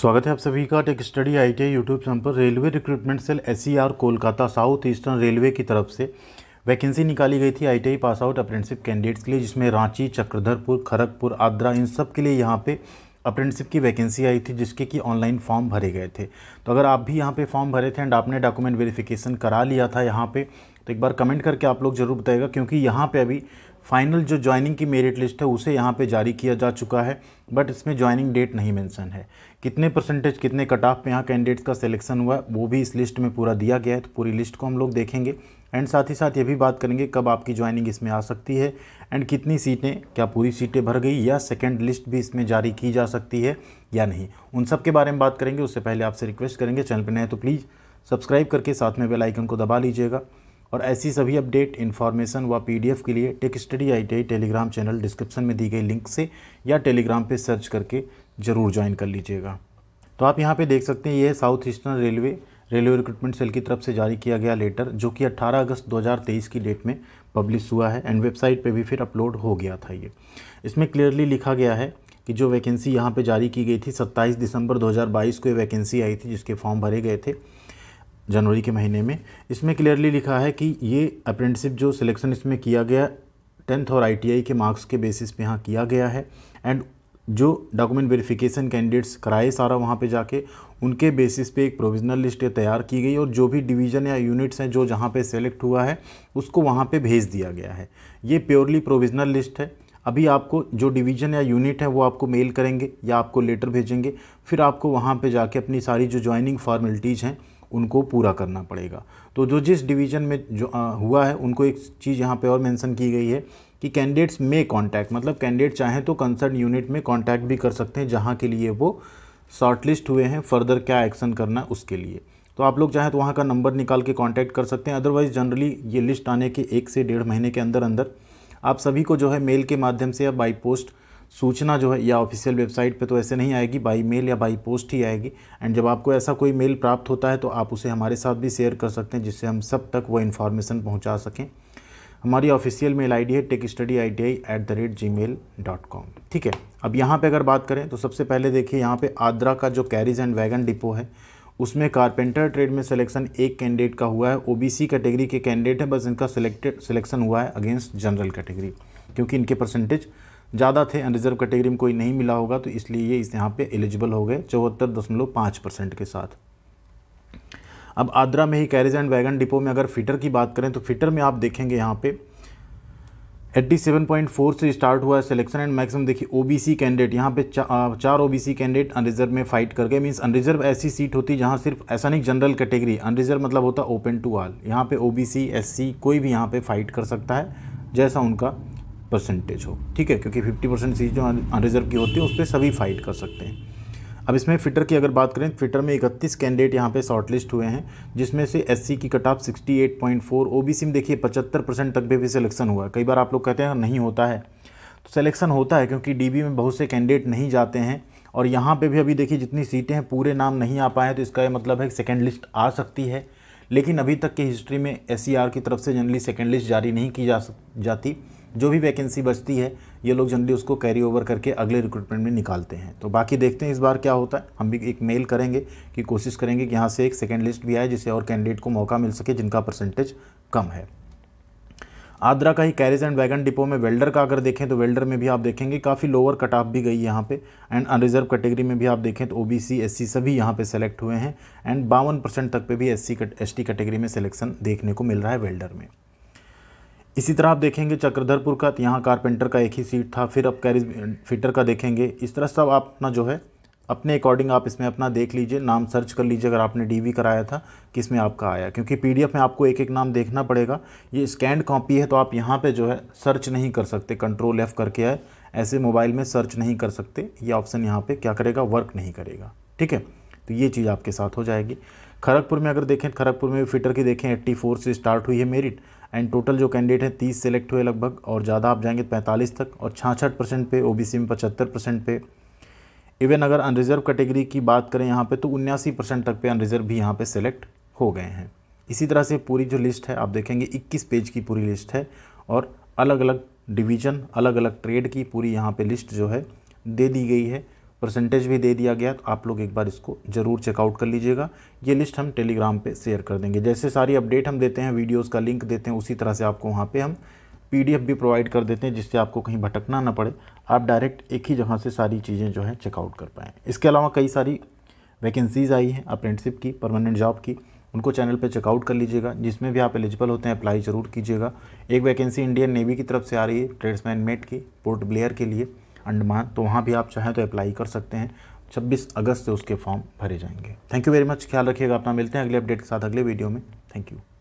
स्वागत है आप सभी का Tech Study I T YouTube channel पर railway recruitment cell S Kolkata south eastern railway की तरफ से वैकेंसी निकाली गई थी I pass out apprenticeship candidates के लिए जिसमें रांची चक्रधरपुर खड़गपुर आद्रा इन सब के लिए यहाँ पे अप्रेंटिसिप की वैकेंसी आई थी जिसके कि ऑनलाइन फॉर्म भरे गए थे तो अगर आप भी यहाँ पे फॉर्म भरे थे एंड आपने डॉक्यूमेंट वेरिफिकेशन करा लिया था यहाँ पे तो एक बार कमेंट करके आप लोग ज़रूर बताएगा क्योंकि यहाँ पे अभी फाइनल जो ज्वाइनिंग की मेरिट लिस्ट है उसे यहाँ पे जारी किया जा चुका है बट इसमें ज्वाइनिंग डेट नहीं मेंशन है कितने परसेंटेज कितने कट ऑफ पे यहाँ कैंडिडेट्स का सिलेक्शन हुआ वो भी इस लिस्ट में पूरा दिया गया है तो पूरी लिस्ट को हम लोग देखेंगे एंड साथ ही साथ ये भी बात करेंगे कब आपकी ज्वाइनिंग इसमें आ सकती है एंड कितनी सीटें क्या पूरी सीटें भर गई या सेकेंड लिस्ट भी इसमें जारी की जा सकती है या नहीं उन सब के बारे में बात करेंगे उससे पहले आपसे रिक्वेस्ट करेंगे चैनल पर नए तो प्लीज़ सब्सक्राइब करके साथ में बेलाइकन को दबा लीजिएगा और ऐसी सभी अपडेट इन्फॉर्मेशन व पीडीएफ के लिए Tech Study ITI Telegram channel description में दी गई लिंक से या टेलीग्राम पे सर्च करके ज़रूर ज्वाइन कर लीजिएगा तो आप यहाँ पे देख सकते हैं ये south eastern railway railway recruitment cell की तरफ से जारी किया गया लेटर जो कि 18 अगस्त 2023 की डेट में पब्लिश हुआ है एंड वेबसाइट पे भी फिर अपलोड हो गया था ये इसमें क्लियरली लिखा गया है कि जो वैकेंसी यहाँ पर जारी की गई थी सत्ताईस दिसंबर दो को ये वैकेंसी आई थी जिसके फॉर्म भरे गए थे जनवरी के महीने में इसमें क्लियरली लिखा है कि ये अप्रेंटिसिप जो सिलेक्शन इसमें किया गया टेंथ और आईटीआई के मार्क्स के बेसिस पे यहाँ किया गया है एंड जो डॉक्यूमेंट वेरिफिकेशन कैंडिडेट्स कराए सारा वहाँ पे जाके उनके बेसिस पे एक प्रोविजनल लिस्ट तैयार की गई और जो भी डिवीज़न या यूनिट्स हैं जो जहाँ पे सेलेक्ट हुआ है उसको वहाँ पे भेज दिया गया है ये प्योरली प्रोविजनल लिस्ट है अभी आपको जो डिवीज़न या यूनिट है वो आपको मेल करेंगे या आपको लेटर भेजेंगे फिर आपको वहाँ पर जाके अपनी सारी जो ज्वाइनिंग फॉर्मेलिटीज़ हैं उनको पूरा करना पड़ेगा तो जो जिस डिवीज़न में जो आ, हुआ है उनको एक चीज़ यहाँ पर और मैंसन की गई है कि कैंडिडेट्स में कांटेक्ट मतलब कैंडिडेट चाहें तो कंसर्न यूनिट में कांटेक्ट भी कर सकते हैं जहाँ के लिए वो शॉर्टलिस्ट हुए हैं फर्दर क्या एक्शन करना है उसके लिए तो आप लोग चाहें तो वहाँ का नंबर निकाल के कांटेक्ट कर सकते हैं अदरवाइज़ जनरली ये लिस्ट आने के एक से डेढ़ महीने के अंदर अंदर आप सभी को जो है मेल के माध्यम से या बाई पोस्ट सूचना जो है या ऑफिशियल वेबसाइट पे तो ऐसे नहीं आएगी बाई मेल या बाई पोस्ट ही आएगी एंड जब आपको ऐसा कोई मेल प्राप्त होता है तो आप उसे हमारे साथ भी शेयर कर सकते हैं जिससे हम सब तक वो इन्फॉर्मेशन पहुँचा सकें हमारी ऑफिशियल मेल आईडी है Tech Study I T I at the rate Gmail dot com ठीक है अब यहाँ पे अगर बात करें तो सबसे पहले देखिए यहाँ पे आद्रा का जो कैरीज एंड वैगन डिपो है उसमें कारपेंटर ट्रेड में सिलेक्शन एक कैंडिडेट का हुआ है ओबीसी कैटेगरी के कैंडिडेट हैं बस इनका सिलेक्टेड सिलेक्शन हुआ है अगेंस्ट जनरल कैटेगरी क्योंकि इनके परसेंटेज ज़्यादा थे अनरिजर्व कैटेगरी में कोई नहीं मिला होगा तो इसलिए ये इस यहाँ पे एलिजिबल हो गए चौहत्तर दशमलव पाँच परसेंट के साथ अब आद्रा में ही कैरेज एंड वैगन डिपो में अगर फिटर की बात करें तो फिटर में आप देखेंगे यहाँ पे 87.4 से स्टार्ट हुआ है सिलेक्शन एंड मैक्सिमम देखिए ओबीसी कैंडिडेट यहाँ पे चा, चार ओबीसी कैंडिडेट अनरिजर्व में फाइट करके मीन्स अनरिजर्व ऐसी सीट होती जहाँ सिर्फ ऐसा नहीं जनरल कैटेगरी अनरिजर्व मतलब होता ओपन टू ऑल यहाँ पे ओबीसी एससी कोई भी यहाँ पे फाइट कर सकता है जैसा उनका परसेंटेज हो ठीक है क्योंकि फिफ्टी परसेंट सीट जो अनरिजर्व की होती है उस पर सभी फाइट कर सकते हैं अब इसमें फिटर की अगर बात करें फिटर में इकतीस कैंडिडेट यहाँ पे शॉर्टलिस्ट हुए हैं जिसमें से एस की कट ऑफ सिक्सटी ओबीसी में देखिए पचहत्तर परसेंट तक भी, भी सिलेक्शन हुआ कई बार आप लोग कहते हैं नहीं होता है तो सिलेक्शन होता है क्योंकि डी में बहुत से कैंडिडेट नहीं जाते हैं और यहाँ पे भी अभी देखिए जितनी सीटें हैं पूरे नाम नहीं आ पाए तो इसका ये मतलब है कि सेकेंड लिस्ट आ सकती है लेकिन अभी तक की हिस्ट्री में एस e की तरफ से जनरली सेकेंड लिस्ट जारी नहीं की जा सक जाती जो भी वैकेंसी बचती है ये लोग जनरली उसको कैरी ओवर करके अगले रिक्रूटमेंट में निकालते हैं तो बाकी देखते हैं इस बार क्या होता है हम भी एक मेल करेंगे कि कोशिश करेंगे कि यहाँ से एक सेकेंड लिस्ट भी आए जिससे और कैंडिडेट को मौका मिल सके जिनका परसेंटेज कम है आद्रा का ही कैरेज एंड वैगन डिपो में वेल्डर का अगर देखें तो वेल्डर में भी आप देखेंगे काफ़ी लोअर कट ऑफ भी गई यहाँ पे एंड अनरिजर्व कैटेगरी में भी आप देखें तो ओबीसी एससी सभी यहाँ पे सेलेक्ट हुए हैं एंड बावन परसेंट तक पे भी एससी एसटी कैटेगरी में सिलेक्शन देखने को मिल रहा है वेल्डर में इसी तरह आप देखेंगे चक्रधरपुर का तो यहाँ कारपेंटर का एक ही सीट था फिर आप कैरिज फिटर का देखेंगे इस तरह सब आप अपना जो है अपने अकॉर्डिंग आप इसमें अपना देख लीजिए नाम सर्च कर लीजिए अगर आपने डीवी कराया था कि इसमें आपका आया क्योंकि पीडीएफ में आपको एक एक नाम देखना पड़ेगा ये स्कैंड कॉपी है तो आप यहाँ पे जो है सर्च नहीं कर सकते कंट्रोल एफ़ करके आए ऐसे मोबाइल में सर्च नहीं कर सकते ये ऑप्शन यहाँ पर क्या करेगा वर्क नहीं करेगा ठीक है तो ये चीज़ आपके साथ हो जाएगी खड़गपुर में अगर देखें खड़गपुर में भी फिटर की देखें एट्टी से स्टार्ट हुई है मेरिट एंड टोटल जो कैंडिडेट हैं तीस सेलेक्ट हुए लगभग और ज़्यादा आप जाएंगे तो पैंतालीस तक और छाछठ परसेंट पे सी में पचहत्तर परसेंट पे इवन अगर अनरिजर्व कैटेगरी की बात करें यहाँ पे तो उन्यासी परसेंट तक पे अनरिजर्व भी यहाँ पे सेलेक्ट हो गए हैं इसी तरह से पूरी जो लिस्ट है आप देखेंगे इक्कीस पेज की पूरी लिस्ट है और अलग अलग डिवीज़न अलग अलग ट्रेड की पूरी यहाँ पर लिस्ट जो है दे दी गई है परसेंटेज भी दे दिया गया तो आप लोग एक बार इसको ज़रूर चेकआउट कर लीजिएगा ये लिस्ट हम टेलीग्राम पे शेयर कर देंगे जैसे सारी अपडेट हम देते हैं वीडियोस का लिंक देते हैं उसी तरह से आपको वहाँ पे हम पीडीएफ भी प्रोवाइड कर देते हैं जिससे आपको कहीं भटकना ना पड़े आप डायरेक्ट एक ही जगह से सारी चीज़ें जो है चेकआउट कर पाएँ इसके अलावा कई सारी वैकेंसीज़ आई हैं अप्रेंटिसिप की परमानेंट जॉब की उनको चैनल पर चेकआउट कर लीजिएगा जिसमें भी आप एलिजिबल होते हैं अप्लाई ज़रूर कीजिएगा एक वैकेंसी इंडियन नेवी की तरफ से आ रही है ट्रेड्समैन मेट की पोर्ट ब्लेयर के लिए अंडमान तो वहाँ भी आप चाहें तो अप्लाई कर सकते हैं 26 अगस्त से उसके फॉर्म भरे जाएंगे थैंक यू वेरी मच ख्याल रखिएगा अपना मिलते हैं अगले अपडेट के साथ अगले वीडियो में थैंक यू